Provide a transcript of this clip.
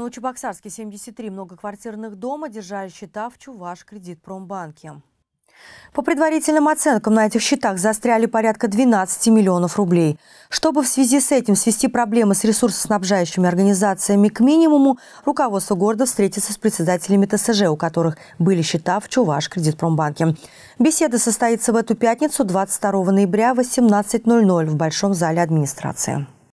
Новочебоксарске 73 многоквартирных дома держали счета в Чуваш кредитпромбанке. По предварительным оценкам, на этих счетах застряли порядка 12 миллионов рублей. Чтобы в связи с этим свести проблемы с ресурсоснабжающими организациями к минимуму, руководство города встретится с председателями ТСЖ, у которых были счета в Чуваш кредитпромбанке. Беседа состоится в эту пятницу, 22 ноября, в 18.00 в Большом зале администрации.